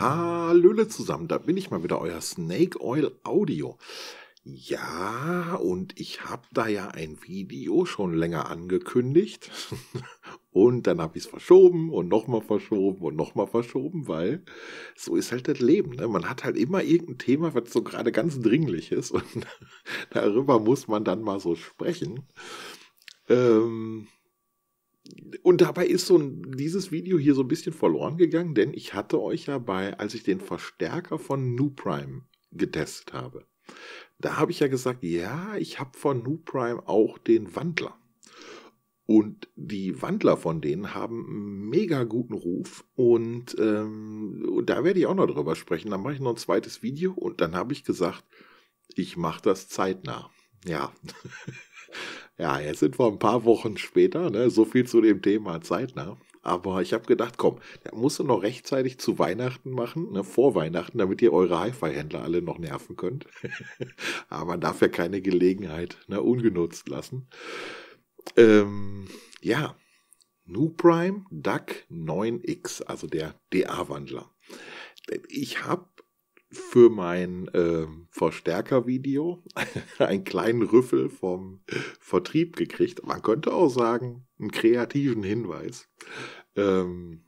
Hallöle zusammen, da bin ich mal wieder, euer Snake Oil Audio. Ja, und ich habe da ja ein Video schon länger angekündigt und dann habe ich es verschoben und nochmal verschoben und nochmal verschoben, weil so ist halt das Leben. Ne? Man hat halt immer irgendein Thema, was so gerade ganz dringlich ist und darüber muss man dann mal so sprechen. Ähm, und dabei ist so ein, dieses Video hier so ein bisschen verloren gegangen, denn ich hatte euch ja bei, als ich den Verstärker von New Prime getestet habe, da habe ich ja gesagt, ja, ich habe von New Prime auch den Wandler. Und die Wandler von denen haben mega guten Ruf. Und, ähm, und da werde ich auch noch drüber sprechen. Dann mache ich noch ein zweites Video und dann habe ich gesagt, ich mache das zeitnah. Ja. Ja, jetzt sind wir ein paar Wochen später, ne? so viel zu dem Thema zeitnah. Ne? Aber ich habe gedacht, komm, da musst du noch rechtzeitig zu Weihnachten machen, ne, vor Weihnachten, damit ihr eure Hi-Fi-Händler alle noch nerven könnt. Aber man darf ja keine Gelegenheit ne, ungenutzt lassen. Ähm, ja, New Prime Duck 9X, also der DA-Wandler. Ich habe für mein äh, Verstärker-Video einen kleinen Rüffel vom Vertrieb gekriegt. Man könnte auch sagen, einen kreativen Hinweis. Ähm,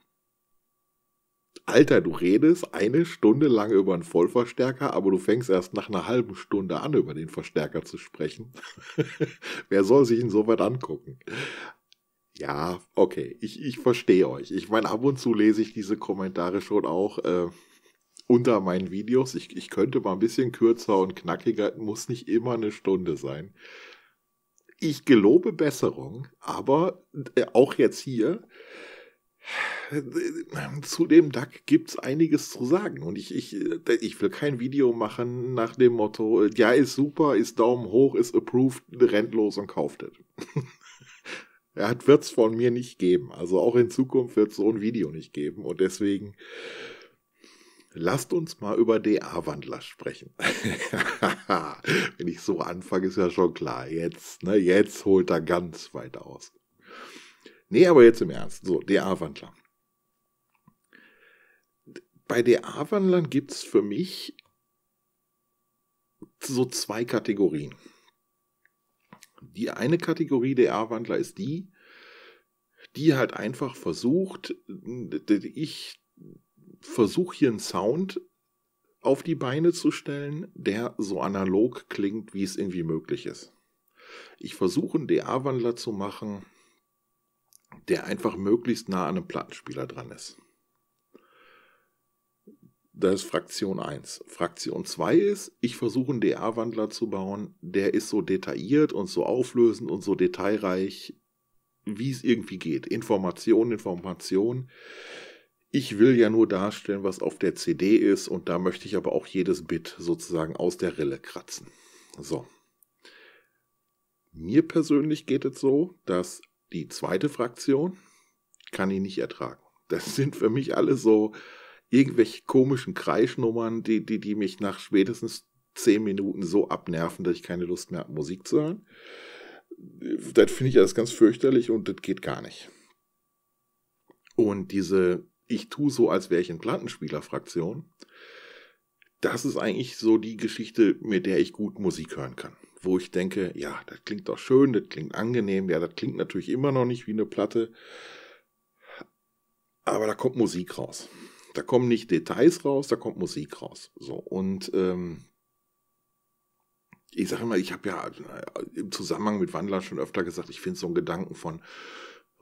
Alter, du redest eine Stunde lang über einen Vollverstärker, aber du fängst erst nach einer halben Stunde an, über den Verstärker zu sprechen. Wer soll sich ihn so weit angucken? Ja, okay, ich, ich verstehe euch. Ich meine, ab und zu lese ich diese Kommentare schon auch. Äh, unter meinen Videos. Ich, ich könnte mal ein bisschen kürzer und knackiger, muss nicht immer eine Stunde sein. Ich gelobe Besserung, aber äh, auch jetzt hier, zu dem Duck es einiges zu sagen. Und ich, ich, ich will kein Video machen nach dem Motto, ja, ist super, ist Daumen hoch, ist approved, rennt los und kauft es. er wird es von mir nicht geben. Also auch in Zukunft wird es so ein Video nicht geben. Und deswegen, Lasst uns mal über DA-Wandler sprechen. Wenn ich so anfange, ist ja schon klar. Jetzt, ne, jetzt holt er ganz weit aus. Nee, aber jetzt im Ernst. So, DA-Wandler. Bei DA-Wandlern gibt es für mich so zwei Kategorien. Die eine Kategorie DA-Wandler ist die, die halt einfach versucht, ich versuche hier einen Sound auf die Beine zu stellen, der so analog klingt, wie es irgendwie möglich ist. Ich versuche einen DA-Wandler zu machen, der einfach möglichst nah an einem Plattenspieler dran ist. Das ist Fraktion 1. Fraktion 2 ist, ich versuche einen DA-Wandler zu bauen, der ist so detailliert und so auflösend und so detailreich, wie es irgendwie geht. Information, Information ich will ja nur darstellen, was auf der CD ist und da möchte ich aber auch jedes Bit sozusagen aus der Rille kratzen. So. Mir persönlich geht es so, dass die zweite Fraktion kann ich nicht ertragen. Das sind für mich alle so irgendwelche komischen Kreischnummern, die, die, die mich nach spätestens zehn Minuten so abnerven, dass ich keine Lust mehr habe, Musik zu hören. Das finde ich alles ganz fürchterlich und das geht gar nicht. Und diese ich tue so, als wäre ich in Plattenspielerfraktion. Das ist eigentlich so die Geschichte, mit der ich gut Musik hören kann. Wo ich denke, ja, das klingt doch schön, das klingt angenehm, ja, das klingt natürlich immer noch nicht wie eine Platte. Aber da kommt Musik raus. Da kommen nicht Details raus, da kommt Musik raus. So, und ähm, ich sage immer, ich habe ja im Zusammenhang mit Wandler schon öfter gesagt, ich finde so einen Gedanken von,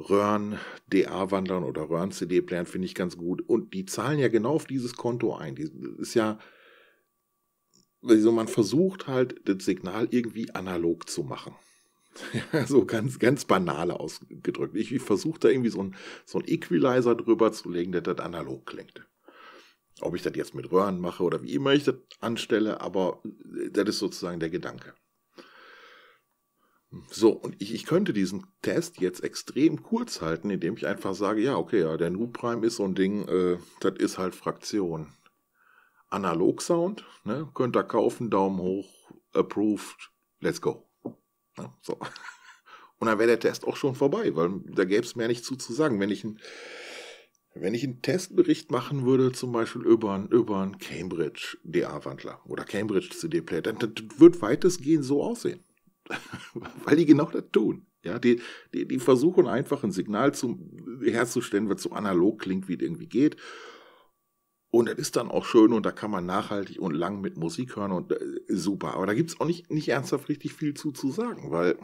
Röhren-DA-Wandlern oder Röhren-CD-Playern finde ich ganz gut. Und die zahlen ja genau auf dieses Konto ein. Die ist ja, also man versucht halt, das Signal irgendwie analog zu machen. Ja, so ganz, ganz banale ausgedrückt. Ich, ich versuche da irgendwie so einen so ein Equalizer drüber zu legen, der das analog klingt. Ob ich das jetzt mit Röhren mache oder wie immer ich das anstelle, aber das ist sozusagen der Gedanke. So, und ich, ich könnte diesen Test jetzt extrem kurz halten, indem ich einfach sage, ja, okay, ja, der nu Prime ist so ein Ding, äh, das ist halt Fraktion. Analog Sound, ne, könnt ihr kaufen, Daumen hoch, approved, let's go. Ne, so. Und dann wäre der Test auch schon vorbei, weil da gäbe es mehr nicht zu, zu sagen. Wenn ich, ein, wenn ich einen Testbericht machen würde, zum Beispiel über einen, über einen Cambridge DA-Wandler oder Cambridge CD-Player, dann das wird weitestgehend so aussehen. weil die genau das tun. Ja, die, die, die versuchen einfach ein Signal zum, herzustellen, was so analog klingt, wie es irgendwie geht. Und das ist dann auch schön und da kann man nachhaltig und lang mit Musik hören und äh, super. Aber da gibt es auch nicht, nicht ernsthaft richtig viel zu, zu sagen, weil,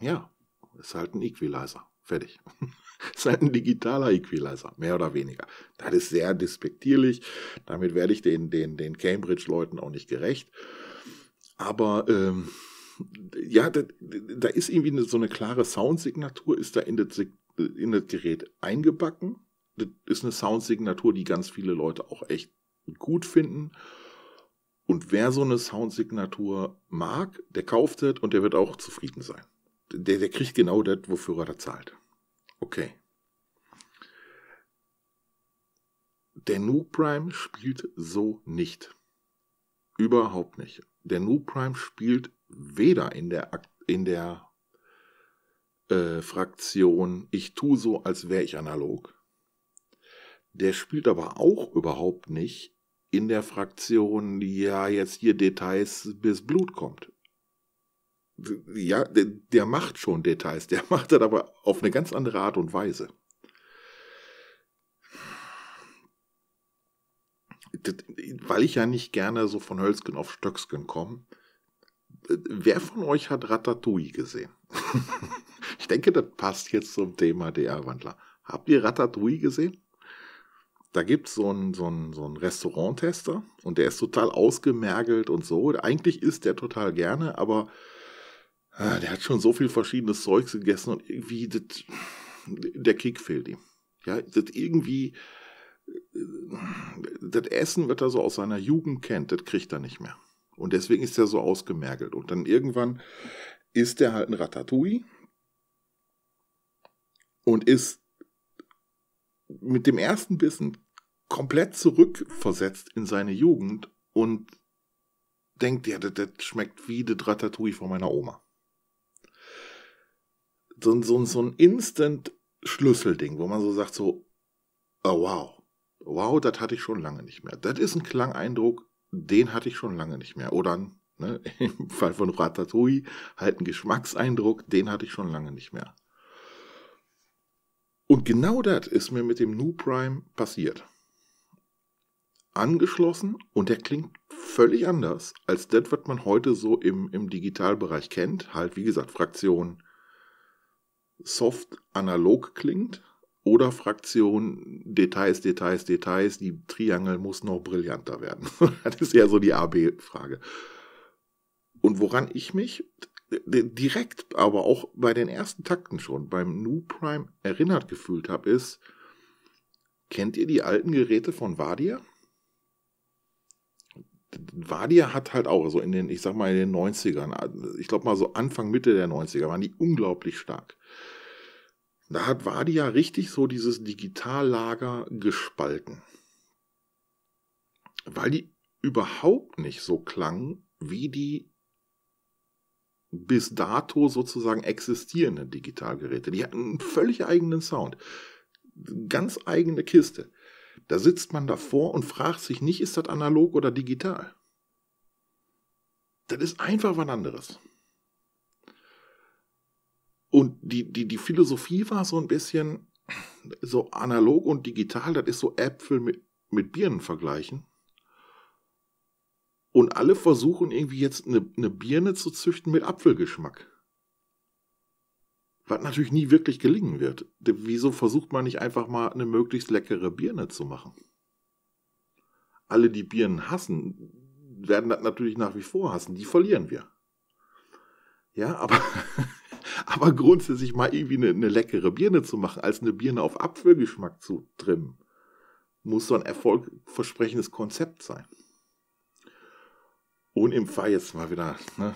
ja, ist halt ein Equalizer. Fertig. ist halt ein digitaler Equalizer, mehr oder weniger. Das ist sehr despektierlich. Damit werde ich den, den, den Cambridge-Leuten auch nicht gerecht. Aber ähm, ja, da, da, ist irgendwie eine, so eine klare Soundsignatur, ist da in das, in das Gerät eingebacken. Das ist eine Soundsignatur, die ganz viele Leute auch echt gut finden. Und wer so eine Soundsignatur mag, der kauft es und der wird auch zufrieden sein. Der, der kriegt genau das, wofür er da zahlt. Okay. Der Noob Prime spielt so nicht. Überhaupt nicht. Der Noob Prime spielt weder in der, in der äh, Fraktion Ich tue so, als wäre ich analog. Der spielt aber auch überhaupt nicht in der Fraktion, die ja jetzt hier Details bis Blut kommt. Ja, der, der macht schon Details, der macht das aber auf eine ganz andere Art und Weise. weil ich ja nicht gerne so von Hölzgen auf Stöcksken komme, wer von euch hat Ratatouille gesehen? ich denke, das passt jetzt zum Thema DR-Wandler. Habt ihr Ratatouille gesehen? Da gibt so es einen, so einen, so einen Restauranttester und der ist total ausgemergelt und so. Eigentlich isst der total gerne, aber äh, der hat schon so viel verschiedenes Zeugs gegessen und irgendwie das, der Kick fehlt ihm. Ja, das irgendwie äh, das Essen, was er so aus seiner Jugend kennt, das kriegt er nicht mehr. Und deswegen ist er so ausgemergelt. Und dann irgendwann ist er halt ein Ratatouille und ist mit dem ersten Bissen komplett zurückversetzt in seine Jugend und denkt, ja, das, das schmeckt wie das Ratatouille von meiner Oma. So, so, so ein Instant-Schlüsselding, wo man so sagt, so, oh wow, wow, das hatte ich schon lange nicht mehr. Das ist ein Klangeindruck, den hatte ich schon lange nicht mehr. Oder ne, im Fall von Ratatouille halt einen Geschmackseindruck, den hatte ich schon lange nicht mehr. Und genau das ist mir mit dem New Prime passiert. Angeschlossen und der klingt völlig anders als das, was man heute so im, im Digitalbereich kennt. Halt, wie gesagt, Fraktion soft analog klingt oder Fraktion Details, Details, Details, die Triangel muss noch brillanter werden. das ist ja so die AB-Frage. Und woran ich mich direkt, aber auch bei den ersten Takten schon, beim New Prime erinnert gefühlt habe, ist, kennt ihr die alten Geräte von Vadia? Vadia hat halt auch so in den, ich sag mal, in den 90ern, ich glaube mal so Anfang, Mitte der 90er, waren die unglaublich stark. Da hat Wadi ja richtig so dieses Digitallager gespalten. Weil die überhaupt nicht so klangen wie die bis dato sozusagen existierenden Digitalgeräte. Die hatten einen völlig eigenen Sound. Ganz eigene Kiste. Da sitzt man davor und fragt sich nicht, ist das analog oder digital? Das ist einfach was anderes. Und die, die, die Philosophie war so ein bisschen so analog und digital, das ist so Äpfel mit, mit Birnen vergleichen. Und alle versuchen irgendwie jetzt eine, eine Birne zu züchten mit Apfelgeschmack. Was natürlich nie wirklich gelingen wird. Wieso versucht man nicht einfach mal eine möglichst leckere Birne zu machen? Alle, die Birnen hassen, werden das natürlich nach wie vor hassen. Die verlieren wir. Ja, aber Aber grundsätzlich mal irgendwie eine, eine leckere Birne zu machen, als eine Birne auf Apfelgeschmack zu trimmen, muss so ein erfolgversprechendes Konzept sein. Und im Fall jetzt mal wieder, ne,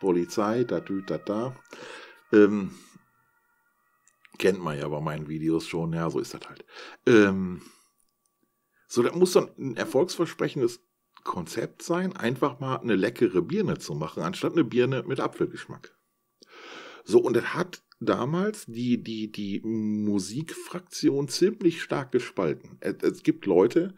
Polizei, da, dü, da, da. Ähm, kennt man ja bei meinen Videos schon, ja, so ist das halt. Ähm, so, da muss dann ein erfolgsversprechendes Konzept sein, einfach mal eine leckere Birne zu machen, anstatt eine Birne mit Apfelgeschmack. So, und das hat damals die, die, die Musikfraktion ziemlich stark gespalten. Es, es gibt Leute,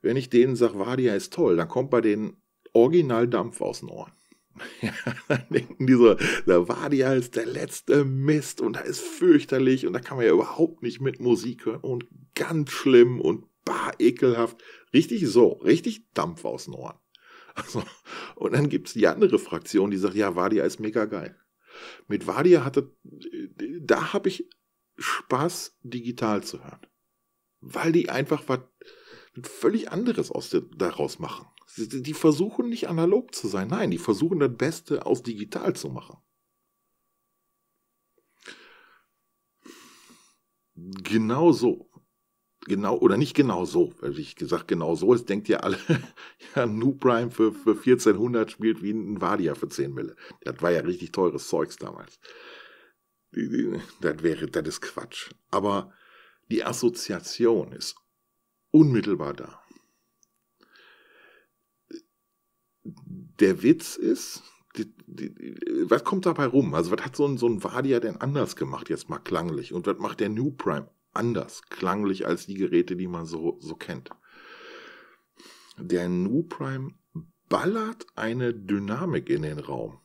wenn ich denen sage, Wadia ist toll, dann kommt bei denen original Dampf aus den Ohren. Ja, dann denken die so, da war die der letzte Mist und da ist fürchterlich und da kann man ja überhaupt nicht mit Musik hören und ganz schlimm und bah, ekelhaft. Richtig so, richtig Dampf aus den Ohren. Also, und dann gibt es die andere Fraktion, die sagt, ja, Wadia ist mega geil. Mit Vadia hatte, da habe ich Spaß, digital zu hören. Weil die einfach was völlig anderes aus der, daraus machen. die versuchen nicht analog zu sein. Nein, die versuchen das Beste aus digital zu machen. Genau so genau oder nicht genau so, weil ich gesagt genau so ist, denkt ihr alle, ja, New Prime für, für 1400 spielt wie ein Vadia für 10 Mille. Das war ja richtig teures Zeugs damals. Das wäre, das ist Quatsch. Aber die Assoziation ist unmittelbar da. Der Witz ist, die, die, was kommt dabei rum? Also, was hat so ein, so ein Vadia denn anders gemacht, jetzt mal klanglich? Und was macht der New Prime anders klanglich als die Geräte, die man so, so kennt. Der Nu Prime ballert eine Dynamik in den Raum.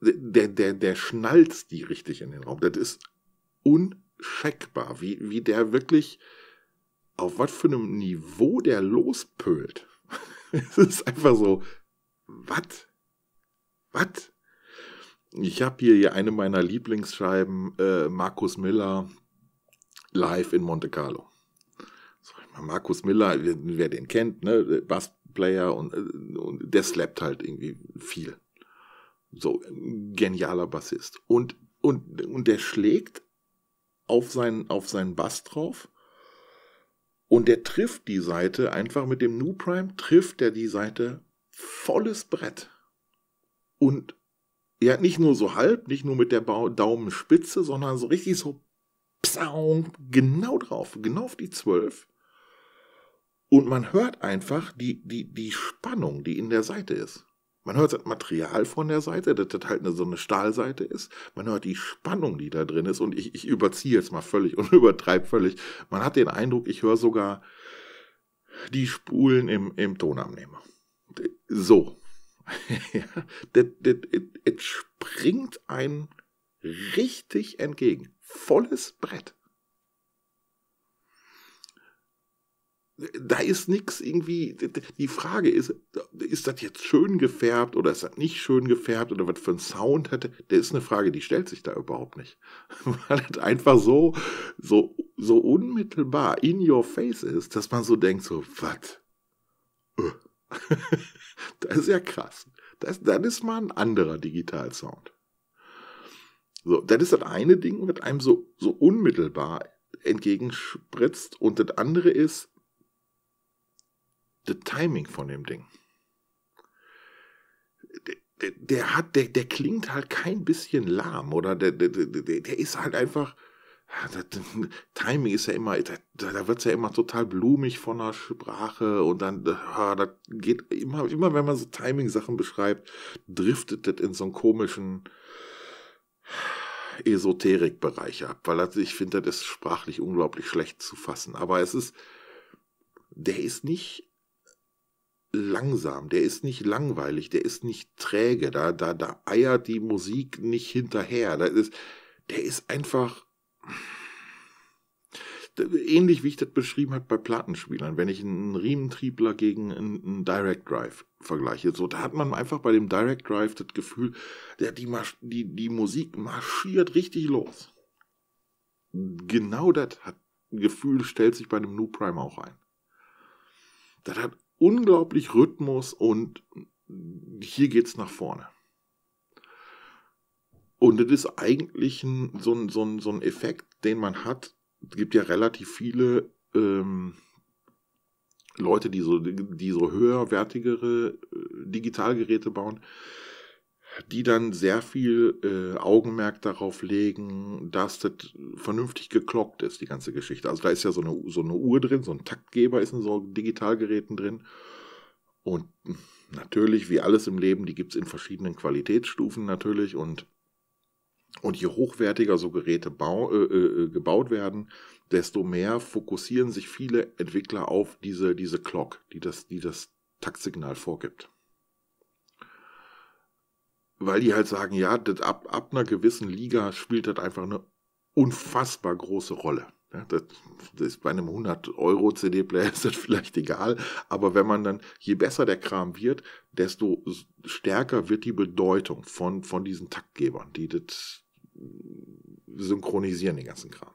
Der, der, der schnallt die richtig in den Raum. Das ist uncheckbar, wie, wie der wirklich auf was für einem Niveau der lospölt. es ist einfach so, was? Was? Ich habe hier, eine meiner Lieblingsscheiben, äh, Markus Miller, live in Monte Carlo. So, Markus Miller, wer, den kennt, ne, Bassplayer und, äh, und der slappt halt irgendwie viel. So, genialer Bassist. Und, und, und der schlägt auf seinen, auf seinen Bass drauf. Und der trifft die Seite einfach mit dem New Prime, trifft er die Seite volles Brett. Und ja, nicht nur so halb, nicht nur mit der Daumenspitze, sondern so richtig so psaum, genau drauf, genau auf die 12. Und man hört einfach die, die, die Spannung, die in der Seite ist. Man hört das Material von der Seite, dass das halt eine, so eine Stahlseite ist. Man hört die Spannung, die da drin ist. Und ich, ich überziehe jetzt mal völlig und übertreibe völlig. Man hat den Eindruck, ich höre sogar die Spulen im, im Tonabnehmer. So. das, das, das, es springt einem richtig entgegen volles Brett. Da ist nichts irgendwie. Die Frage ist, ist das jetzt schön gefärbt oder ist das nicht schön gefärbt oder was für ein Sound hatte? Das ist eine Frage, die stellt sich da überhaupt nicht. Weil das einfach so, so, so unmittelbar in your face ist, dass man so denkt, so, was? Äh. das ist ja krass. Das, das ist mal ein anderer Digital-Sound. So, dann ist das eine Ding, was einem so, so unmittelbar entgegenspritzt und das andere ist das Timing von dem Ding. Der, der hat, der, der klingt halt kein bisschen lahm oder der, der, der, der ist halt einfach, das, Timing ist ja immer, da, da wird es ja immer total blumig von der Sprache und dann, das geht immer, immer wenn man so Timing-Sachen beschreibt, driftet das in so einen komischen, Esoterikbereiche ab, weil also ich finde, das ist sprachlich unglaublich schlecht zu fassen. Aber es ist, der ist nicht langsam, der ist nicht langweilig, der ist nicht träge, da, da, da eiert die Musik nicht hinterher. Da ist, der ist einfach ähnlich wie ich das beschrieben habe bei Plattenspielern, wenn ich einen Riementriebler gegen einen Direct Drive vergleiche, so, da hat man einfach bei dem Direct Drive das Gefühl, der, die, die, die Musik marschiert richtig los. Genau das hat, Gefühl stellt sich bei einem New Prime auch ein. Das hat unglaublich Rhythmus und hier geht's nach vorne. Und das ist eigentlich ein, so, ein, so, ein, so ein Effekt, den man hat, es gibt ja relativ viele ähm, Leute, die so, die so höherwertigere äh, Digitalgeräte bauen, die dann sehr viel äh, Augenmerk darauf legen, dass das vernünftig geklockt ist, die ganze Geschichte. Also da ist ja so eine, so eine Uhr drin, so ein Taktgeber ist in so Digitalgeräten drin. Und natürlich, wie alles im Leben, die gibt es in verschiedenen Qualitätsstufen natürlich und und je hochwertiger so Geräte bau, äh, äh, äh, gebaut werden, desto mehr fokussieren sich viele Entwickler auf diese, diese Clock, die das, die das Taktsignal vorgibt. Weil die halt sagen, ja, das, ab, ab einer gewissen Liga spielt das einfach eine unfassbar große Rolle. Ja, das, das ist bei einem 100-Euro-CD-Player ist das vielleicht egal, aber wenn man dann, je besser der Kram wird, desto stärker wird die Bedeutung von, von diesen Taktgebern, die das synchronisieren, den ganzen Kram.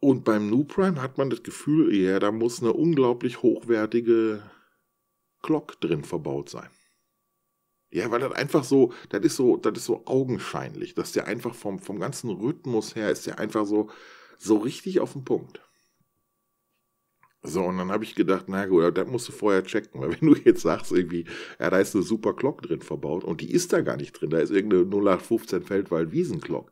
Und beim New Prime hat man das Gefühl, ja, da muss eine unglaublich hochwertige Glock drin verbaut sein. Ja, weil das einfach so, das ist so, das ist so augenscheinlich, dass der einfach vom, vom ganzen Rhythmus her ist der einfach so, so richtig auf den Punkt. So, und dann habe ich gedacht, na gut, das musst du vorher checken, weil wenn du jetzt sagst, irgendwie, ja, da ist eine super Glock drin verbaut und die ist da gar nicht drin, da ist irgendeine 0815 Feldwald-Wiesenglock,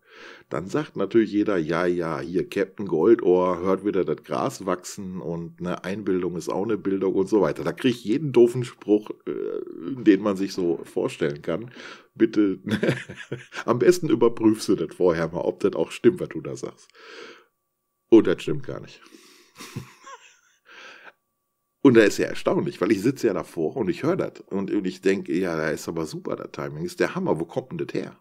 dann sagt natürlich jeder, ja, ja, hier Captain Goldohr hört wieder das Gras wachsen und eine Einbildung ist auch eine Bildung und so weiter. Da kriege ich jeden doofen Spruch, äh, den man sich so vorstellen kann. Bitte, am besten überprüfst du das vorher mal, ob das auch stimmt, was du da sagst. Und das stimmt gar nicht. Und da ist ja erstaunlich, weil ich sitze ja davor und ich höre das. Und, ich denke, ja, da ist aber super, das Timing ist der Hammer, wo kommt denn das her?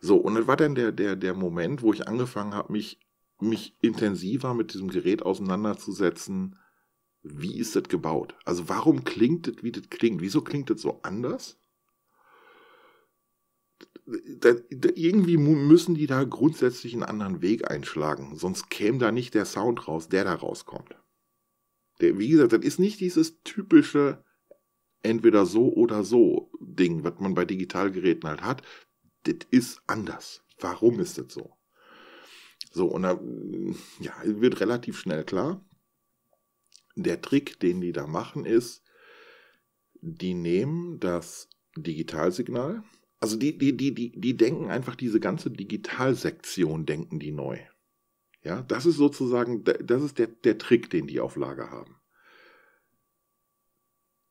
So, und das war dann der, der, der Moment, wo ich angefangen habe, mich, mich intensiver mit diesem Gerät auseinanderzusetzen. Wie ist das gebaut? Also, warum klingt das, wie das klingt? Wieso klingt das so anders? Da, da, irgendwie müssen die da grundsätzlich einen anderen Weg einschlagen, sonst käme da nicht der Sound raus, der da rauskommt wie gesagt, das ist nicht dieses typische entweder so oder so Ding, was man bei Digitalgeräten halt hat. Das ist anders. Warum ist das so? So, und da, ja, wird relativ schnell klar. Der Trick, den die da machen, ist, die nehmen das Digitalsignal, also die, die, die, die, die denken einfach diese ganze Digitalsektion, denken die neu. Ja, das ist sozusagen, das ist der, der Trick, den die auf Lager haben.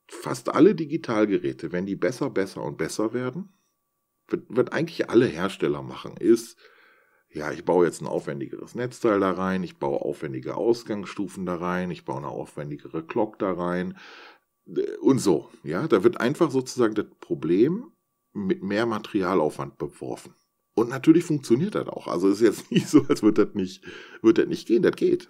Fast alle Digitalgeräte, wenn die besser, besser und besser werden, wird, wird eigentlich alle Hersteller machen, ist, ja, ich baue jetzt ein aufwendigeres Netzteil da rein, ich baue aufwendige Ausgangsstufen da rein, ich baue eine aufwendigere Clock da rein äh, und so. Ja, da wird einfach sozusagen das Problem mit mehr Materialaufwand beworfen. Und natürlich funktioniert das auch. Also ist jetzt nicht so, als würde das nicht, wird das nicht gehen. Das geht.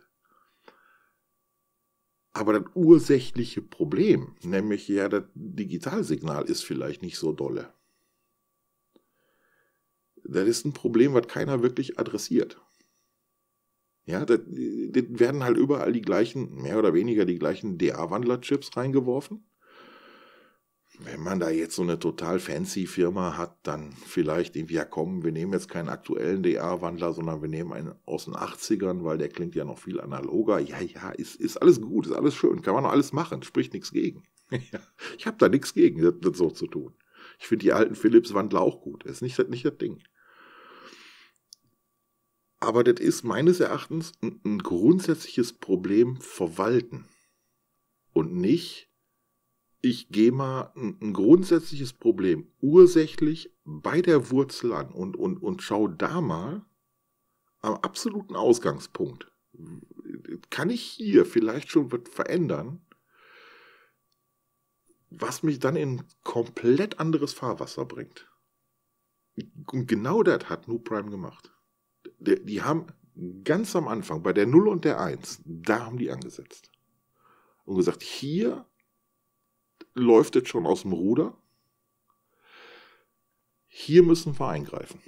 Aber das ursächliche Problem, nämlich ja, das Digitalsignal ist vielleicht nicht so dolle. Das ist ein Problem, was keiner wirklich adressiert. Ja, das, das werden halt überall die gleichen, mehr oder weniger die gleichen DA-Wandler-Chips reingeworfen wenn man da jetzt so eine total fancy Firma hat, dann vielleicht irgendwie, ja komm, wir nehmen jetzt keinen aktuellen DR-Wandler, sondern wir nehmen einen aus den 80ern, weil der klingt ja noch viel analoger. Ja, ja, ist, ist alles gut, ist alles schön, kann man noch alles machen, spricht nichts gegen. ich habe da nichts gegen, das, das, so zu tun. Ich finde die alten Philips-Wandler auch gut, das ist nicht, nicht das Ding. Aber das ist meines Erachtens ein, ein grundsätzliches Problem verwalten und nicht ich gehe mal ein, ein, grundsätzliches Problem ursächlich bei der Wurzel an und, und, und schaue da mal am absoluten Ausgangspunkt. Kann ich hier vielleicht schon was verändern, was mich dann in komplett anderes Fahrwasser bringt? Und genau das hat New Prime gemacht. Die, die haben ganz am Anfang bei der 0 und der 1, da haben die angesetzt. Und gesagt, hier läuft jetzt schon aus dem Ruder. Hier müssen wir eingreifen.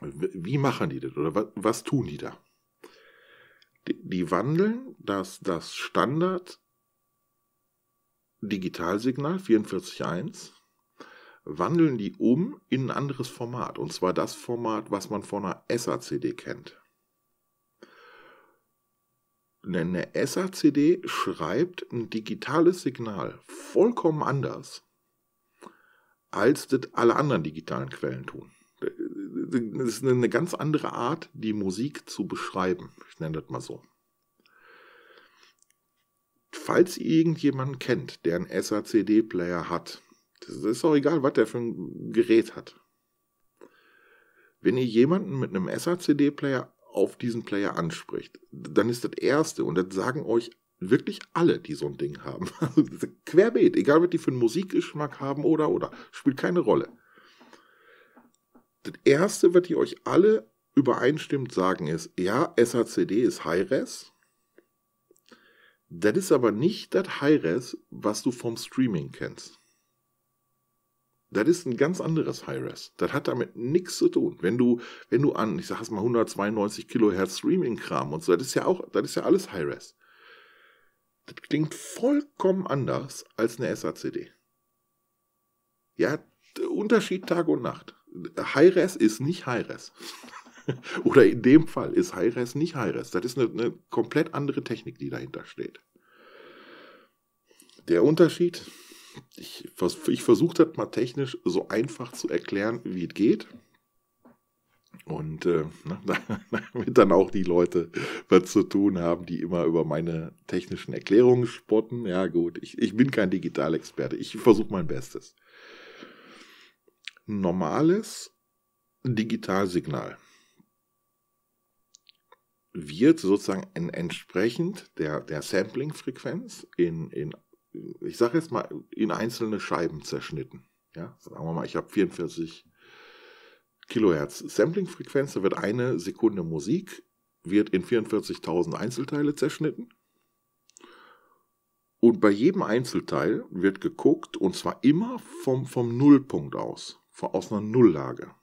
Wie machen die das oder was, was tun die da? Die, die wandeln das, das Standard Digitalsignal 44.1 wandeln die um in ein anderes Format. Und zwar das Format, was man von einer SACD kennt. Eine SACD schreibt ein digitales Signal vollkommen anders, als das alle anderen digitalen Quellen tun. Das ist eine ganz andere Art, die Musik zu beschreiben. Ich nenne das mal so. Falls ihr irgendjemanden kennt, der einen SACD-Player hat, das ist auch egal, was der für ein Gerät hat. Wenn ihr jemanden mit einem SACD-Player auf diesen Player anspricht, dann ist das Erste, und das sagen euch wirklich alle, die so ein Ding haben, also querbeet, egal was die für einen Musikgeschmack haben oder, oder, spielt keine Rolle. Das Erste, was die euch alle übereinstimmt sagen, ist, ja, SACD ist Hi-Res, das ist aber nicht das Hi-Res, was du vom Streaming kennst. Das ist ein ganz anderes Hi-Res. Das hat damit nichts zu tun. Wenn du, wenn du an, ich sag's mal 192 Kilohertz Streaming-Kram und so, das ist ja auch, das ist ja alles Hi-Res. Das klingt vollkommen anders als eine SACD. Ja, Unterschied Tag und Nacht. Hi-Res ist nicht Hi-Res. Oder in dem Fall ist Hi-Res nicht Hi-Res. Das ist eine, eine komplett andere Technik, die dahinter steht. Der Unterschied, ich, ich versuche das mal technisch so einfach zu erklären, wie es geht. Und äh, ne, damit dann auch die Leute was zu tun haben, die immer über meine technischen Erklärungen spotten. Ja gut, ich, ich bin kein Digitalexperte. Ich versuche mein Bestes. Normales Digitalsignal wird sozusagen entsprechend der, der Sampling-Frequenz in, in ich sage jetzt mal, in einzelne Scheiben zerschnitten. Ja, sagen wir mal, ich habe 44 Kilohertz Sampling-Frequenz, da wird eine Sekunde Musik, wird in 44.000 Einzelteile zerschnitten. Und bei jedem Einzelteil wird geguckt, und zwar immer vom, vom Nullpunkt aus, von, aus einer Nulllage.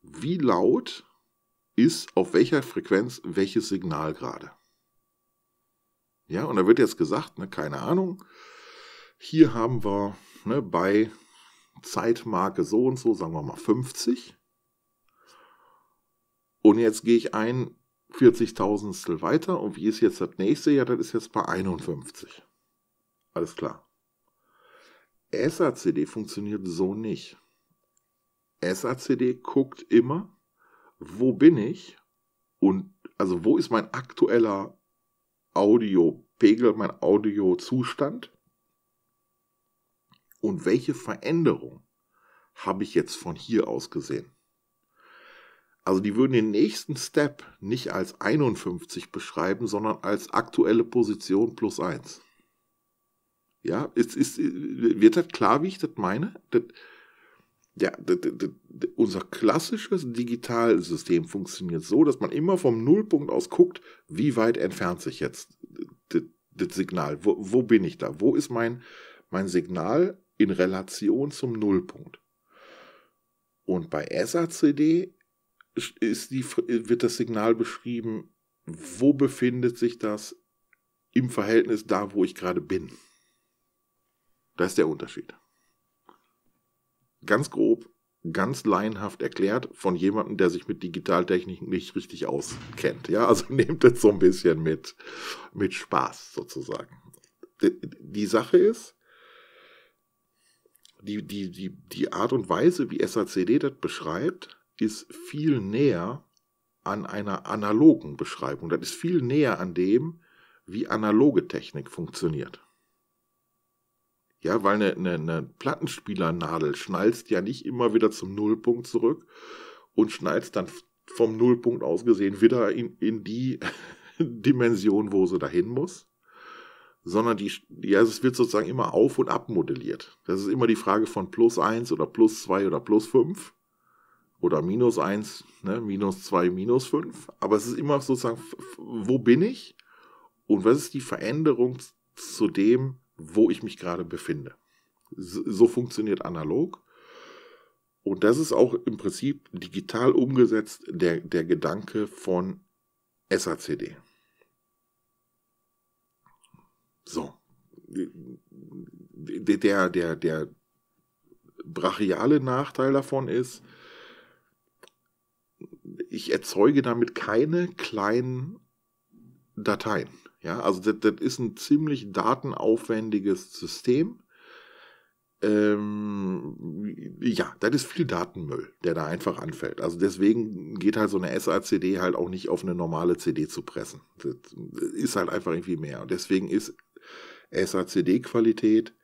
Wie laut ist auf welcher Frequenz welches Signal gerade? Ja, und da wird jetzt gesagt, ne, keine Ahnung, hier haben wir ne, bei Zeitmarke so und so, sagen wir mal 50. Und jetzt gehe ich ein 40.000stel weiter und wie ist jetzt das nächste? Ja, das ist jetzt bei 51. Alles klar. SACD funktioniert so nicht. SACD guckt immer, wo bin ich und also wo ist mein aktueller Audio Pegel mein Audiozustand? Und welche Veränderung habe ich jetzt von hier aus gesehen? Also die würden den nächsten Step nicht als 51 beschreiben, sondern als aktuelle Position plus 1. Ja, ist, ist, wird das klar, wie ich das meine? Das, ja, das, das, unser klassisches Digitalsystem funktioniert so, dass man immer vom Nullpunkt aus guckt, wie weit entfernt sich jetzt das Signal. Wo, wo bin ich da? Wo ist mein, mein Signal in Relation zum Nullpunkt? Und bei SACD ist die, wird das Signal beschrieben, wo befindet sich das im Verhältnis da, wo ich gerade bin. Da ist der Unterschied. Ganz grob ganz laienhaft erklärt von jemandem, der sich mit Digitaltechnik nicht richtig auskennt. Ja, also nehmt es so ein bisschen mit, mit Spaß sozusagen. Die, die Sache ist, die, die, die, die Art und Weise, wie SACD das beschreibt, ist viel näher an einer analogen Beschreibung. Das ist viel näher an dem, wie analoge Technik funktioniert. Ja, weil eine, eine, eine Plattenspielernadel schnallst ja nicht immer wieder zum Nullpunkt zurück und schnallst dann vom Nullpunkt aus gesehen wieder in, in die Dimension, wo sie dahin muss, sondern die, ja, es wird sozusagen immer auf und abmodelliert. Das ist immer die Frage von plus eins oder plus zwei oder plus fünf oder minus eins, ne, minus zwei, minus fünf. Aber es ist immer sozusagen, wo bin ich und was ist die Veränderung zu dem, wo ich mich gerade befinde. So funktioniert analog. Und das ist auch im Prinzip digital umgesetzt der, der Gedanke von SACD. So. Der, der, der brachiale Nachteil davon ist, ich erzeuge damit keine kleinen Dateien. Ja, also das, das ist ein ziemlich datenaufwendiges System. Ähm, ja, das ist viel Datenmüll, der da einfach anfällt. Also deswegen geht halt so eine SACD halt auch nicht auf eine normale CD zu pressen. Das ist halt einfach irgendwie mehr. Und deswegen ist SACD-Qualität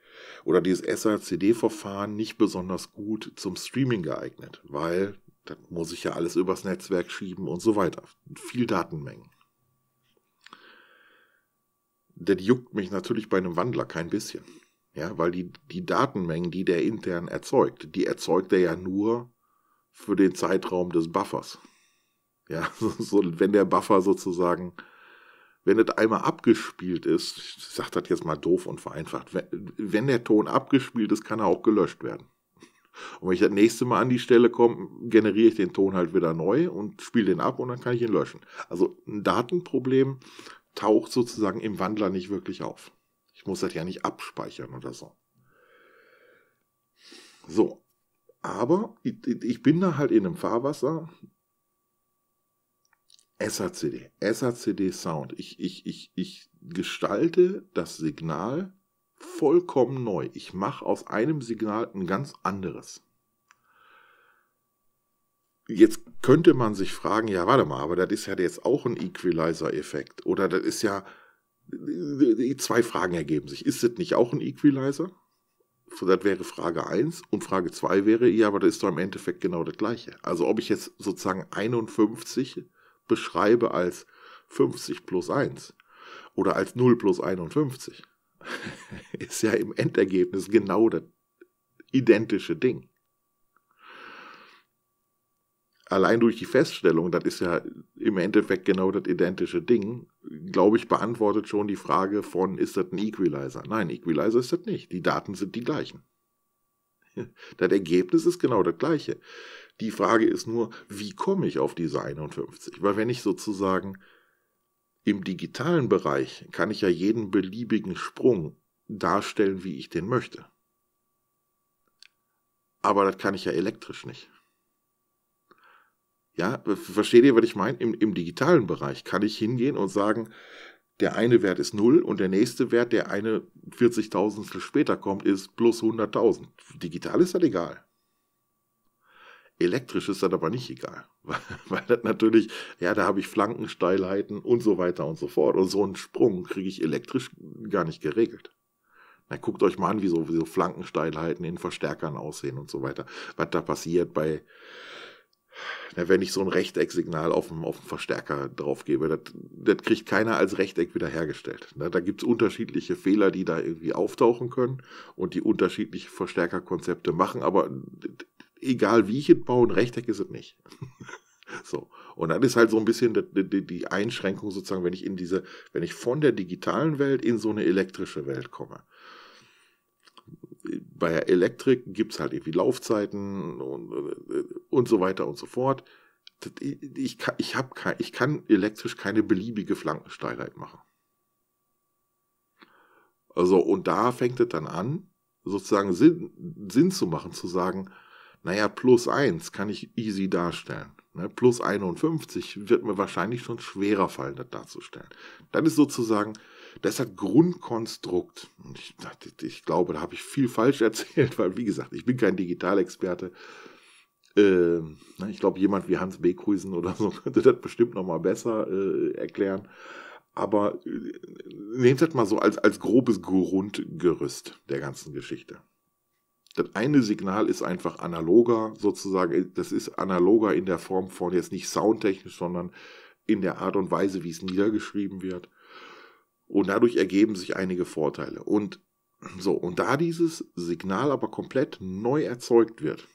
oder dieses SACD-Verfahren nicht besonders gut zum Streaming geeignet, weil das muss ich ja alles übers Netzwerk schieben und so weiter. Viel Datenmengen das juckt mich natürlich bei einem Wandler kein bisschen. Ja, weil die, die Datenmengen, die der intern erzeugt, die erzeugt er ja nur für den Zeitraum des Buffers. Ja, so, wenn der Buffer sozusagen, wenn das einmal abgespielt ist, ich sage das jetzt mal doof und vereinfacht, wenn, wenn der Ton abgespielt ist, kann er auch gelöscht werden. Und wenn ich das nächste Mal an die Stelle komme, generiere ich den Ton halt wieder neu und spiele den ab und dann kann ich ihn löschen. Also ein Datenproblem taucht sozusagen im Wandler nicht wirklich auf. Ich muss das ja nicht abspeichern oder so. So. Aber ich bin da halt in einem Fahrwasser. SACD, SACD Sound. Ich, ich, ich, ich gestalte das Signal vollkommen neu. Ich mache aus einem Signal ein ganz anderes. Jetzt könnte man sich fragen, ja, warte mal, aber das ist ja jetzt auch ein Equalizer-Effekt. Oder das ist ja, zwei Fragen ergeben sich. Ist das nicht auch ein Equalizer? Das wäre Frage 1 und Frage 2 wäre, ja, aber das ist doch im Endeffekt genau das gleiche. Also ob ich jetzt sozusagen 51 beschreibe als 50 plus 1 oder als 0 plus 51, ist ja im Endergebnis genau das identische Ding allein durch die Feststellung, das ist ja im Endeffekt genau das identische Ding, glaube ich, beantwortet schon die Frage von, ist das ein Equalizer? Nein, Equalizer ist das nicht. Die Daten sind die gleichen. Das Ergebnis ist genau das gleiche. Die Frage ist nur, wie komme ich auf diese 51? Weil wenn ich sozusagen im digitalen Bereich kann ich ja jeden beliebigen Sprung darstellen, wie ich den möchte. Aber das kann ich ja elektrisch nicht. Ja, versteht ihr, was ich meine? Im, Im digitalen Bereich kann ich hingehen und sagen, der eine Wert ist null und der nächste Wert, der eine 40.000 später kommt, ist plus 100.000. Digital ist das egal. Elektrisch ist das aber nicht egal, weil, weil das natürlich, ja, da habe ich Flankensteilheiten und so weiter und so fort. Und so einen Sprung kriege ich elektrisch gar nicht geregelt. Na, guckt euch mal an, wie so, wie so Flankensteilheiten in Verstärkern aussehen und so weiter. Was da passiert bei, wenn ich so ein Rechtecksignal auf dem, auf dem Verstärker draufgebe, das, das kriegt keiner als Rechteck wieder hergestellt. Ne, da gibt es unterschiedliche Fehler, die da irgendwie auftauchen können und die unterschiedliche Verstärkerkonzepte machen, aber egal wie ich es baue, ein Rechteck ist es nicht. so. Und dann ist halt so ein bisschen die Einschränkung sozusagen, wenn ich in diese, wenn ich von der digitalen Welt in so eine elektrische Welt komme bei der Elektrik gibt es halt irgendwie Laufzeiten und, und so weiter und so fort. Ich kann, ich, hab ich kann elektrisch keine beliebige Flankensteilheit machen. Also, und da fängt es dann an, sozusagen Sinn, Sinn zu machen, zu sagen, naja, plus 1 kann ich easy darstellen. Ne? Plus 51 wird mir wahrscheinlich schon schwerer fallen, das darzustellen. Dann ist sozusagen da ist Grundkonstrukt. Und ich, ich glaube, da habe ich viel falsch erzählt, weil, wie gesagt, ich bin kein Digitalexperte. Ähm, ne, ich glaube, jemand wie Hans Beekhuizen oder so könnte das bestimmt nochmal besser äh, erklären. Aber äh, nehmt das mal so als, als grobes Grundgerüst der ganzen Geschichte. Das eine Signal ist einfach analoger, sozusagen. Das ist analoger in der Form von jetzt nicht soundtechnisch, sondern in der Art und Weise, wie es niedergeschrieben wird. Und dadurch ergeben sich einige Vorteile. Und so, und da dieses Signal aber komplett neu erzeugt wird,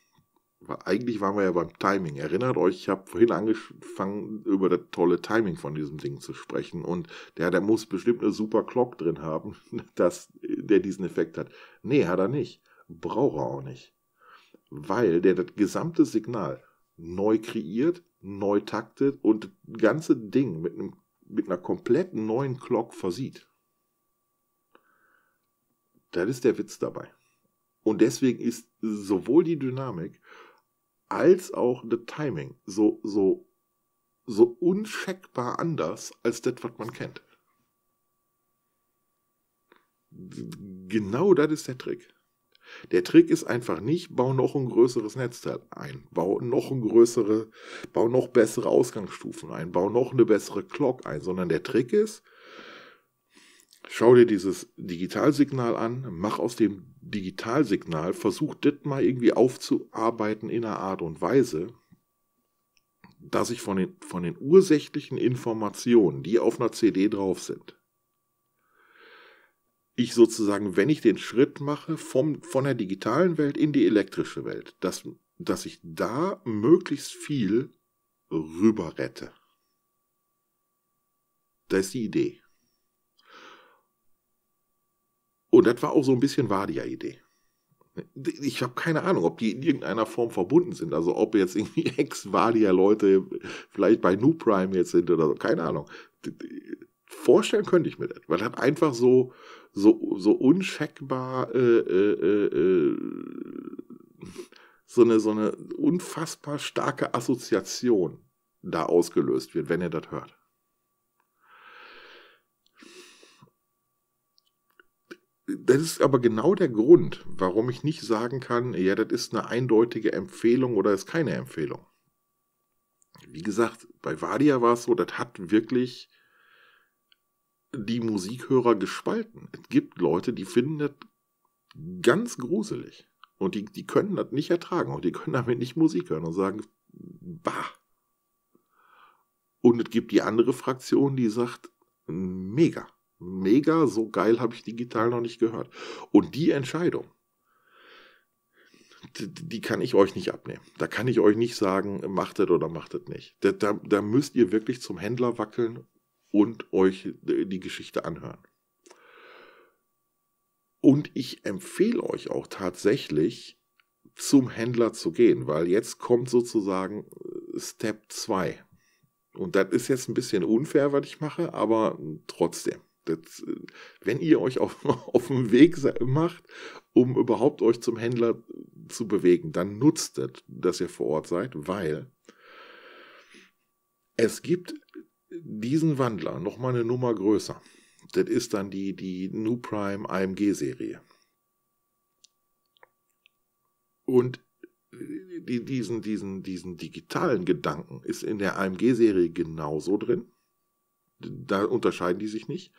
eigentlich waren wir ja beim Timing. Erinnert euch, ich habe vorhin angefangen, über das tolle Timing von diesem Ding zu sprechen. Und der, der muss bestimmt eine super Clock drin haben, dass der diesen Effekt hat. Nee, hat er nicht. Braucht er auch nicht. Weil der das gesamte Signal neu kreiert, neu taktet und das ganze Ding mit einem mit einer kompletten neuen Clock versieht, das ist der Witz dabei. Und deswegen ist sowohl die Dynamik als auch das Timing so, so, so uncheckbar anders als das, was man kennt. Genau das ist der Trick. Der Trick ist einfach nicht, bau noch ein größeres Netzteil ein, bau noch ein größere, bau noch bessere Ausgangsstufen ein, bau noch eine bessere Clock ein, sondern der Trick ist, schau dir dieses Digitalsignal an, mach aus dem Digitalsignal, versuch das mal irgendwie aufzuarbeiten in einer Art und Weise, dass ich von den, von den ursächlichen Informationen, die auf einer CD drauf sind, ich sozusagen, wenn ich den Schritt mache vom, von der digitalen Welt in die elektrische Welt, dass, dass ich da möglichst viel rüber rette. Das ist die Idee. Und das war auch so ein bisschen Wadia-Idee. Ich habe keine Ahnung, ob die in irgendeiner Form verbunden sind. Also ob jetzt irgendwie ex wadia leute vielleicht bei New Prime jetzt sind oder so. Keine Ahnung vorstellen könnte ich mir das, weil das einfach so, so, so unscheckbar äh, äh, äh, äh, so, eine, so eine unfassbar starke Assoziation da ausgelöst wird, wenn ihr das hört. Das ist aber genau der Grund, warum ich nicht sagen kann, ja, das ist eine eindeutige Empfehlung oder ist keine Empfehlung. Wie gesagt, bei Vadia war es so, das hat wirklich die Musikhörer gespalten. Es gibt Leute, die finden das ganz gruselig. Und die, die können das nicht ertragen und die können damit nicht Musik hören und sagen, bah. Und es gibt die andere Fraktion, die sagt, mega, mega, so geil habe ich digital noch nicht gehört. Und die Entscheidung, die kann ich euch nicht abnehmen. Da kann ich euch nicht sagen, macht das oder macht das nicht. Da, da, da müsst ihr wirklich zum Händler wackeln und euch äh, die Geschichte anhören. Und ich empfehle euch auch tatsächlich, zum Händler zu gehen, weil jetzt kommt sozusagen äh, Step 2. Und das ist jetzt ein bisschen unfair, was ich mache, aber trotzdem. Das, äh, wenn ihr euch auf, auf den Weg macht, um überhaupt euch zum Händler zu bewegen, dann nutzt das, dass ihr vor Ort seid, weil es gibt diesen Wandler nochmal eine Nummer größer. Das ist dann die, die New Prime AMG-Serie. Und äh, diesen, diesen, diesen digitalen Gedanken ist in der AMG-Serie genauso drin. Da unterscheiden die sich nicht.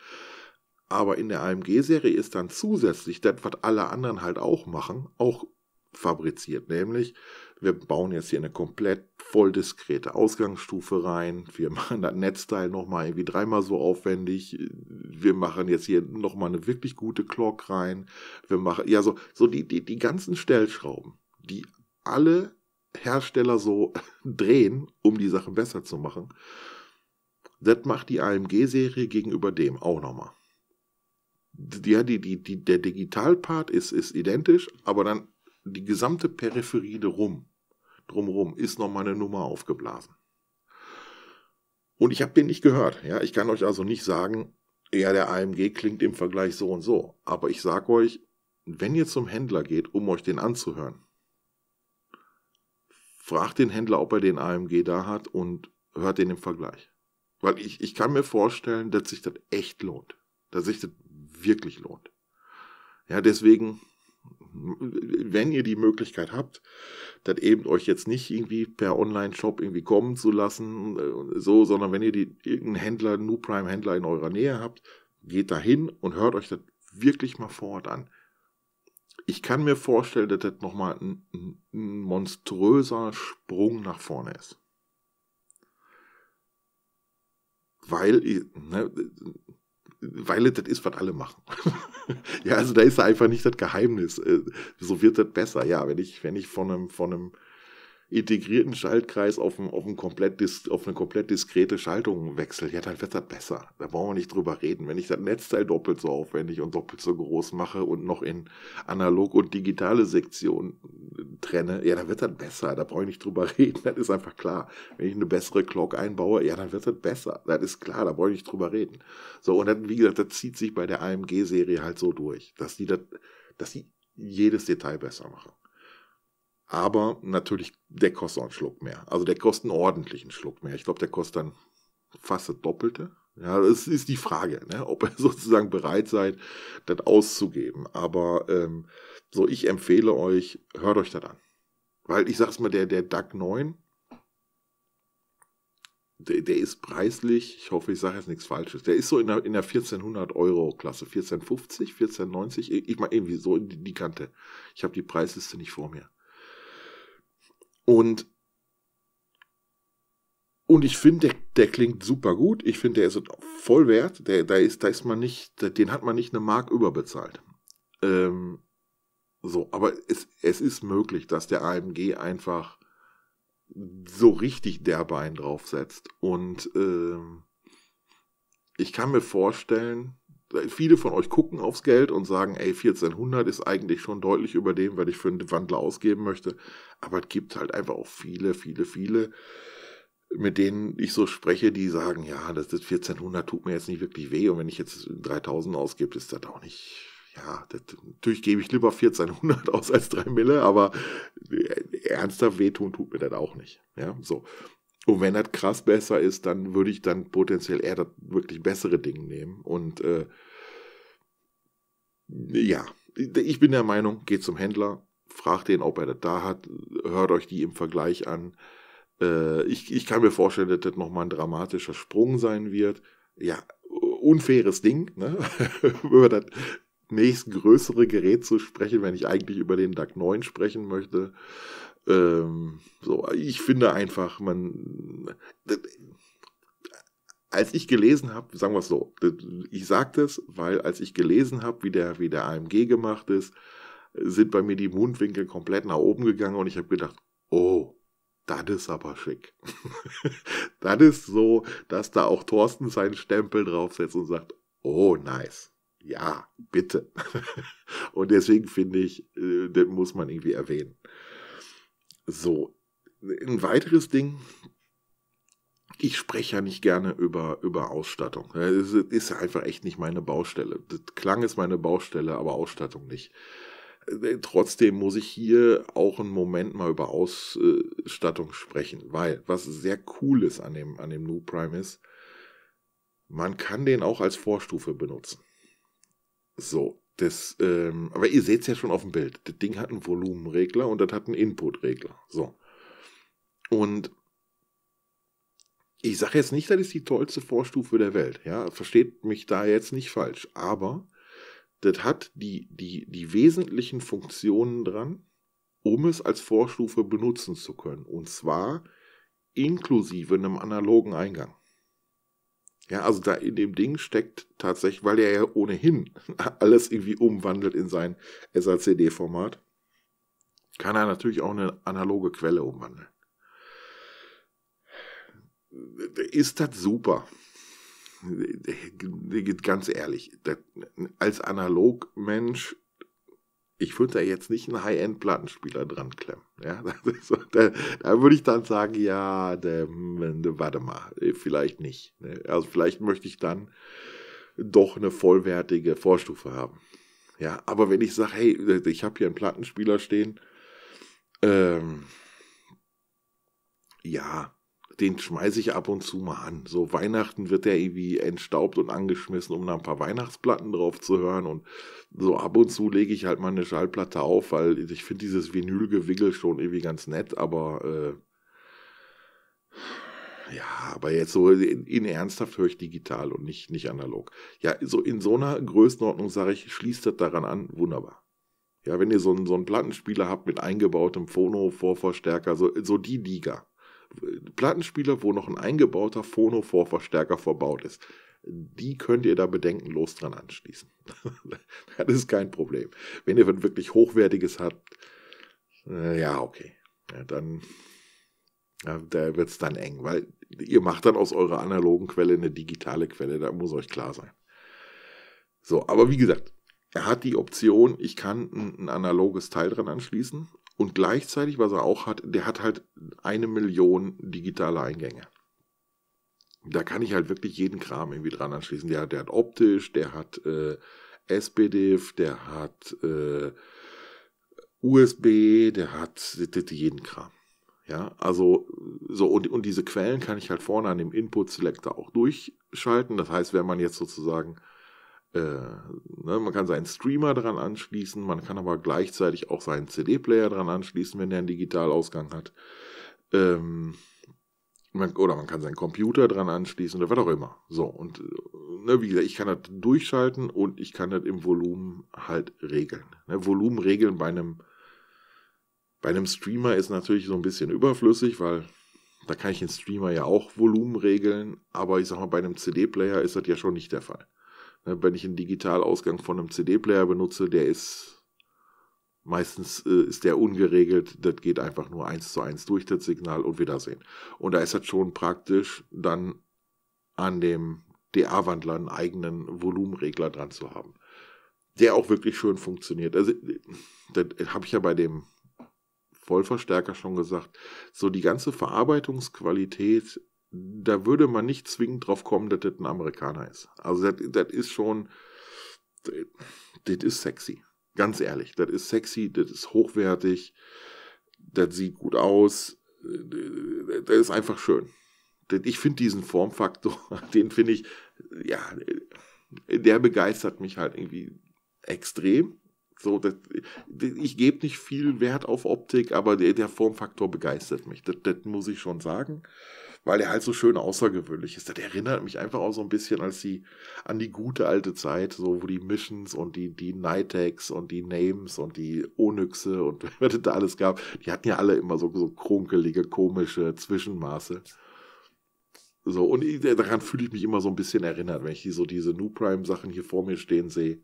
Aber in der AMG-Serie ist dann zusätzlich das, was alle anderen halt auch machen, auch fabriziert. Nämlich, wir bauen jetzt hier eine komplett voll diskrete Ausgangsstufe rein. Wir machen das Netzteil nochmal irgendwie dreimal so aufwendig. Wir machen jetzt hier nochmal eine wirklich gute Clock rein. Wir machen, ja, so, so die, die, die ganzen Stellschrauben, die alle Hersteller so drehen, um die Sachen besser zu machen. Das macht die AMG-Serie gegenüber dem auch nochmal. Ja, die, die, die, der Digitalpart ist, ist identisch, aber dann die gesamte Peripherie rum drumherum ist noch meine Nummer aufgeblasen. Und ich habe den nicht gehört. Ja, ich kann euch also nicht sagen, ja, der AMG klingt im Vergleich so und so. Aber ich sage euch, wenn ihr zum Händler geht, um euch den anzuhören, fragt den Händler, ob er den AMG da hat und hört den im Vergleich. Weil ich, ich kann mir vorstellen, dass sich das echt lohnt. Dass sich das wirklich lohnt. Ja, deswegen wenn ihr die Möglichkeit habt, dann eben euch jetzt nicht irgendwie per Online-Shop irgendwie kommen zu lassen, äh, so, sondern wenn ihr die, irgendeinen Händler, New Prime-Händler in eurer Nähe habt, geht da hin und hört euch das wirklich mal vor Ort an. Ich kann mir vorstellen, dass das nochmal ein, ein monströser Sprung nach vorne ist. Weil, ne, weil das ist, was alle machen. ja, also da ist einfach nicht das Geheimnis. Äh, so wird das besser. Ja, wenn ich, wenn ich von einem, von einem integrierten Schaltkreis auf, ein, auf, ein komplett auf eine komplett diskrete Schaltung wechselt, ja, dann wird das besser. Da brauchen wir nicht drüber reden. Wenn ich das Netzteil doppelt so aufwendig und doppelt so groß mache und noch in analog und digitale Sektionen äh, trenne, ja, dann wird das besser. Da brauche ich nicht drüber reden. Das ist einfach klar. Wenn ich eine bessere Clock einbaue, ja, dann wird das besser. Das ist klar. Da brauche ich nicht drüber reden. So, und dann, wie gesagt, das zieht sich bei der AMG-Serie halt so durch, dass die das, dass die jedes Detail besser machen. Aber natürlich, der kostet auch einen Schluck mehr. Also der kostet einen ordentlichen Schluck mehr. Ich glaube, der kostet dann fast das Doppelte. Ja, das ist die Frage, ne? ob ihr sozusagen bereit seid, das auszugeben. Aber ähm, so, ich empfehle euch, hört euch das an. Weil ich sag's mal, der, der DAC 9, der, der ist preislich, ich hoffe, ich sage jetzt nichts Falsches, der ist so in der, in der 1400 Euro Klasse, 1450, 1490, ich, meine irgendwie so in die Kante. Ich habe die Preisliste nicht vor mir. Und, und ich finde, der, der klingt super gut. Ich finde, der ist voll wert. Der, da ist, da ist man nicht, den hat man nicht eine Mark überbezahlt. Ähm, so, aber es, es ist möglich, dass der AMG einfach so richtig der Bein draufsetzt. Und ähm, ich kann mir vorstellen, viele von euch gucken aufs Geld und sagen, ey, 1400 ist eigentlich schon deutlich über dem, was ich für einen Wandler ausgeben möchte. Aber es gibt halt einfach auch viele, viele, viele, mit denen ich so spreche, die sagen, ja, das ist 1400 tut mir jetzt nicht wirklich weh. Und wenn ich jetzt 3000 ausgebe, ist das auch nicht, ja, das, natürlich gebe ich lieber 1400 aus als 3 Mille, aber äh, ernsthaft wehtun tut mir das auch nicht. Ja, so. Und wenn das krass besser ist, dann würde ich dann potenziell eher das wirklich bessere Ding nehmen. Und äh, ja, ich bin der Meinung, geht zum Händler, fragt den, ob er das da hat, hört euch die im Vergleich an. Äh, ich, ich kann mir vorstellen, dass das nochmal ein dramatischer Sprung sein wird. Ja, unfaires Ding, ne? über das nächstgrößere Gerät zu sprechen, wenn ich eigentlich über den DAC 9 sprechen möchte. Ähm, so, ich finde einfach, man. Als ich gelesen habe, sagen wir es so, ich sage das, weil als ich gelesen habe, wie der, wie der AMG gemacht ist, sind bei mir die Mundwinkel komplett nach oben gegangen und ich habe gedacht, oh, das ist aber schick. das ist so, dass da auch Thorsten seinen Stempel draufsetzt und sagt, oh, nice. Ja, bitte. und deswegen finde ich, äh, das muss man irgendwie erwähnen. So, ein weiteres Ding. Ich spreche ja nicht gerne über, über Ausstattung. Das ist ja einfach echt nicht meine Baustelle. Das Klang ist meine Baustelle, aber Ausstattung nicht. Äh, trotzdem muss ich hier auch einen Moment mal über Ausstattung sprechen, weil was sehr cool ist an dem, an dem New Prime ist, man kann den auch als Vorstufe benutzen. So, das, ähm, aber ihr seht es ja schon auf dem Bild. Das Ding hat einen Volumenregler und das hat einen Inputregler. So. Und ich sage jetzt nicht, das ist die tollste Vorstufe der Welt. Ja, versteht mich da jetzt nicht falsch. Aber das hat die, die, die wesentlichen Funktionen dran, um es als Vorstufe benutzen zu können. Und zwar inklusive einem analogen Eingang. Ja, also da in dem Ding steckt tatsächlich, weil er ja ohnehin alles irgendwie umwandelt in sein SACD-Format, kann er natürlich auch eine analoge Quelle umwandeln. Ist das super? Ganz ehrlich, als Analogmensch ich würde da jetzt nicht einen High-End-Plattenspieler dran klemmen. Ja, so, da, da, würde ich dann sagen, ja, hm, warte mal, äh, vielleicht nicht. Ne? Also vielleicht möchte ich dann doch eine vollwertige Vorstufe haben. Ja, aber wenn ich sage, hey, ich habe hier einen Plattenspieler stehen, ähm, ja, den schmeiße ich ab und zu mal an. So Weihnachten wird der irgendwie entstaubt und angeschmissen, um da ein paar Weihnachtsplatten drauf zu hören. Und so ab und zu lege ich halt mal eine Schallplatte auf, weil ich finde dieses Vinylgewiggel schon irgendwie ganz nett, aber äh, ja, aber jetzt so in, in ernsthaft höre ich digital und nicht, nicht analog. Ja, so in so einer Größenordnung sage ich, schließt das daran an, wunderbar. Ja, wenn ihr so einen, so einen Plattenspieler habt mit eingebautem Phono-Vorverstärker, so, so die Liga. Plattenspieler, wo noch ein eingebauter Phono-Vorverstärker verbaut ist, die könnt ihr da bedenkenlos dran anschließen. das ist kein Problem. Wenn ihr wirklich Hochwertiges habt, äh, ja, okay. Ja, dann ja, da wird es dann eng, weil ihr macht dann aus eurer analogen Quelle eine digitale Quelle, da muss euch klar sein. So, aber wie gesagt, er hat die Option, ich kann ein, ein analoges Teil dran anschließen und gleichzeitig, was er auch hat, der hat halt eine Million digitale Eingänge. Da kann ich halt wirklich jeden Kram irgendwie dran anschließen. Der, der hat optisch, der hat äh, SPDIF, der hat äh, USB, der hat jeden Kram. Ja, also so und, und diese Quellen kann ich halt vorne an dem Input Selector auch durchschalten. Das heißt, wenn man jetzt sozusagen äh, ne, man kann seinen Streamer dran anschließen, man kann aber gleichzeitig auch seinen CD-Player dran anschließen, wenn er einen Digitalausgang hat. Ähm, man, oder man kann seinen Computer dran anschließen oder was auch immer. So, und äh, ne, wie gesagt, ich kann das durchschalten und ich kann das im Volumen halt regeln. Ne, Volumen regeln bei einem, bei einem Streamer ist natürlich so ein bisschen überflüssig, weil da kann ich den Streamer ja auch Volumen regeln, aber ich sag mal, bei einem CD-Player ist das ja schon nicht der Fall. Ne, wenn ich einen Digitalausgang von einem CD-Player benutze, der ist meistens äh, ist der ungeregelt, das geht einfach nur eins zu eins durch das Signal und Wiedersehen. Und da ist das schon praktisch, dann an dem DA-Wandler einen eigenen Volumenregler dran zu haben. Der auch wirklich schön funktioniert. Also, das habe ich ja bei dem Vollverstärker schon gesagt. So die ganze Verarbeitungsqualität da würde man nicht zwingend drauf kommen, dass das ein Amerikaner ist. Also das, das ist schon, das ist sexy. Ganz ehrlich, das ist sexy, das ist hochwertig, das sieht gut aus, das ist einfach schön. Ich finde diesen Formfaktor, den finde ich, ja, der begeistert mich halt irgendwie extrem. So, das, ich gebe nicht viel Wert auf Optik, aber der, der Formfaktor begeistert mich. Das, das, muss ich schon sagen, weil er halt so schön außergewöhnlich ist. Das erinnert mich einfach auch so ein bisschen als die, an die gute alte Zeit, so wo die Missions und die, die Nitex und die Names und die Onyxe und was es da alles gab, die hatten ja alle immer so, so krunkelige, komische Zwischenmaße. So, und daran fühle ich mich immer so ein bisschen erinnert, wenn ich die, so diese New Prime Sachen hier vor mir stehen sehe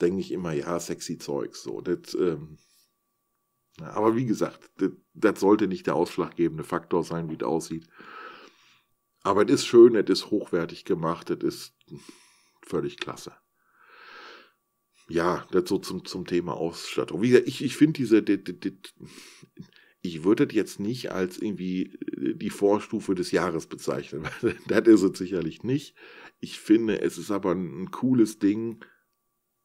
denke ich immer, ja, sexy Zeugs. So, das, ähm, aber wie gesagt, das, das sollte nicht der ausschlaggebende Faktor sein, wie es aussieht. Aber es ist schön, es ist hochwertig gemacht, es ist völlig klasse. Ja, das so zum, zum Thema Ausstattung. Wie gesagt, ich, ich finde diese, die, die, die, ich würde das jetzt nicht als irgendwie äh, die Vorstufe des Jahres bezeichnen. das ist es sicherlich nicht. Ich finde, es ist aber ein cooles Ding,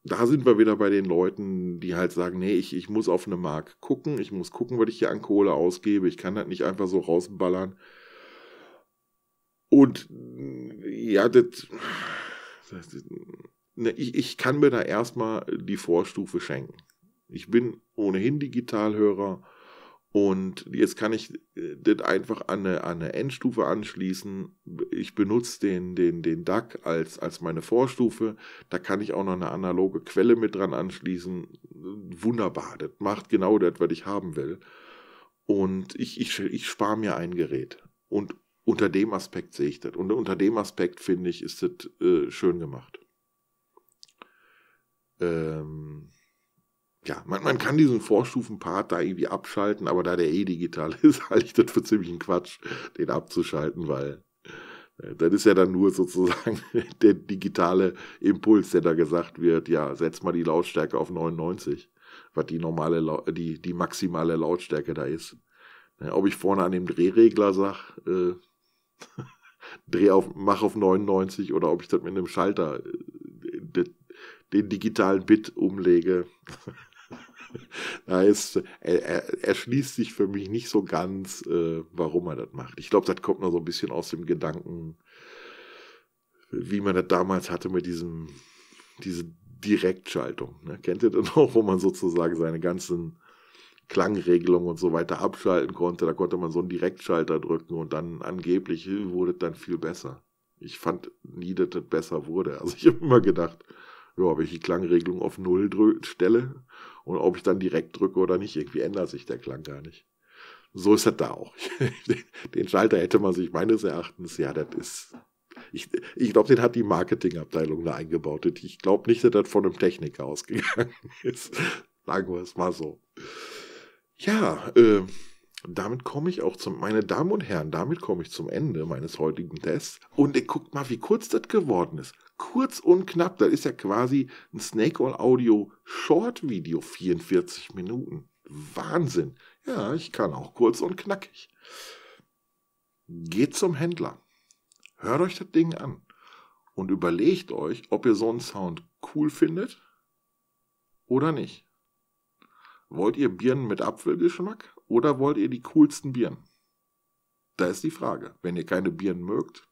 da sind wir wieder bei den Leuten, die halt sagen, nee, ich, ich muss auf eine Mark gucken, ich muss gucken, was ich hier an Kohle ausgebe, ich kann das nicht einfach so rausballern. Und ja, das, das ne, ich, ich kann mir da erstmal die Vorstufe schenken. Ich bin ohnehin Digitalhörer und jetzt kann ich äh, das einfach an eine, an eine Endstufe anschließen. Ich benutze den, den, den DAC als, als meine Vorstufe. Da kann ich auch noch eine analoge Quelle mit dran anschließen. Wunderbar, das macht genau das, was ich haben will. Und ich, ich, ich spare mir ein Gerät. Und unter dem Aspekt sehe ich das. Und unter dem Aspekt finde ich, ist das äh, schön gemacht. Ähm ja, man, man kann diesen Vorstufenpart da irgendwie abschalten, aber da der eh digital ist, halte ich das für ziemlich ziemlichen Quatsch, den abzuschalten, weil äh, das ist ja dann nur sozusagen der digitale Impuls, der da gesagt wird, ja, setz mal die Lautstärke auf 99, was die normale, äh, die, die maximale Lautstärke da ist. Ja, ne, ob ich vorne an dem Drehregler sage, äh, dreh auf, mach auf 99 oder ob ich das mit einem Schalter äh, den digitalen Bit umlege. da ist, er, schließt sich für mich nicht so ganz, äh, warum er das macht. Ich glaube, das kommt nur so ein bisschen aus dem Gedanken, wie man das damals hatte mit diesem, diese Direktschaltung. Ne? Kennt ihr das noch, wo man sozusagen seine ganzen Klangregelungen und so weiter abschalten konnte? Da konnte man so einen Direktschalter drücken und dann angeblich wurde es dann viel besser. Ich fand nie, dass das besser wurde. Also ich habe immer gedacht, ja, wenn ich die Klangregelung auf Null stelle und ob ich dann direkt drücke oder nicht, irgendwie ändert sich der Klang gar nicht. So ist das da auch. den Schalter hätte man sich meines Erachtens, ja, das ist. Ich, ich glaube, den hat die Marketingabteilung da eingebaut. Ich glaube nicht, dass das von einem Techniker ausgegangen ist. Sagen wir es mal so. Ja, äh, damit komme ich auch zum, meine Damen und Herren, damit komme ich zum Ende meines heutigen Tests. Und ihr guckt mal, wie kurz das geworden ist kurz und knapp. Das ist ja quasi ein Snake All Audio Short Video, 44 Minuten. Wahnsinn. Ja, ich kann auch kurz und knackig. Geht zum Händler. Hört euch das Ding an. Und überlegt euch, ob ihr so einen Sound cool findet oder nicht. Wollt ihr Birnen mit Apfelgeschmack oder wollt ihr die coolsten Birnen? Da ist die Frage. Wenn ihr keine Birnen mögt,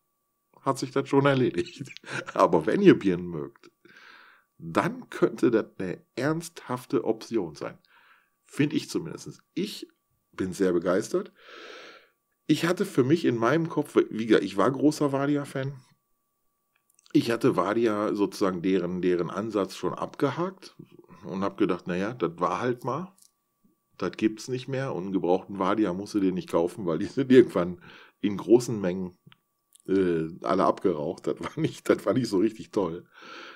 hat sich das schon erledigt. Aber wenn ihr Birnen mögt, dann könnte das eine ernsthafte Option sein. Finde ich zumindest. Ich bin sehr begeistert. Ich hatte für mich in meinem Kopf, wie gesagt, ich war großer Vadia-Fan. Ich hatte Vadia sozusagen deren, deren Ansatz schon abgehakt und habe gedacht, naja, das war halt mal. Das gibt es nicht mehr. Und einen gebrauchten Vadia musst du dir nicht kaufen, weil die sind irgendwann in großen Mengen äh, alle abgeraucht. Das war, nicht, das war nicht so richtig toll.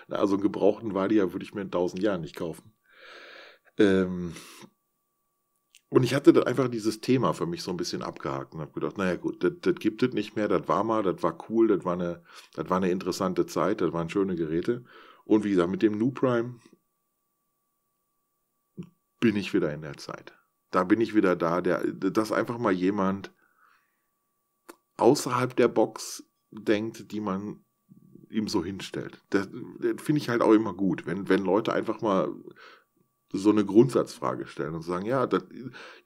Also einen gebrauchten Walia würde ich mir in tausend Jahren nicht kaufen. Ähm, und ich hatte dann einfach dieses Thema für mich so ein bisschen abgehakt und habe gedacht, naja gut, das gibt es nicht mehr, das war mal, das war cool, das war, eine, das war eine interessante Zeit, das waren schöne Geräte. Und wie gesagt, mit dem New Prime bin ich wieder in der Zeit. Da bin ich wieder da, der, dass einfach mal jemand außerhalb der Box denkt, die man ihm so hinstellt. Das, das finde ich halt auch immer gut, wenn, wenn Leute einfach mal so eine Grundsatzfrage stellen und sagen, ja, das,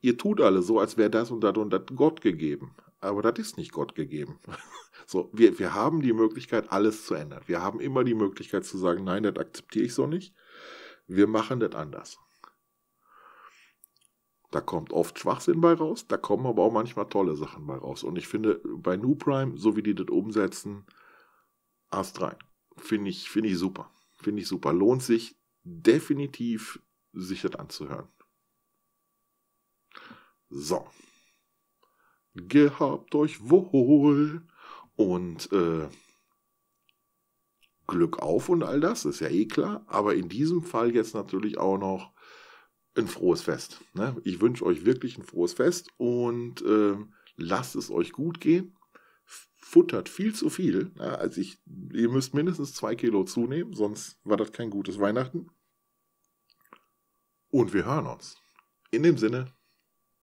ihr tut alle so, als wäre das und das und das Gott gegeben. Aber das ist nicht Gott gegeben. so, wir, wir haben die Möglichkeit, alles zu ändern. Wir haben immer die Möglichkeit zu sagen, nein, das akzeptiere ich so nicht. Wir machen das anders. Da kommt oft Schwachsinn bei raus, da kommen aber auch manchmal tolle Sachen bei raus. Und ich finde, bei New Prime, so wie die das umsetzen, Ast rein. Finde ich, find ich super. Finde ich super. Lohnt sich definitiv, sich das anzuhören. So. Gehabt euch wohl. Und äh, Glück auf und all das, ist ja eh klar. Aber in diesem Fall jetzt natürlich auch noch ein frohes Fest. Ne? Ich wünsche euch wirklich ein frohes Fest und äh, lasst es euch gut gehen. Futtert viel zu viel. Ja, ne? also ich, ihr müsst mindestens zwei Kilo zunehmen, sonst war das kein gutes Weihnachten. Und wir hören uns. In dem Sinne,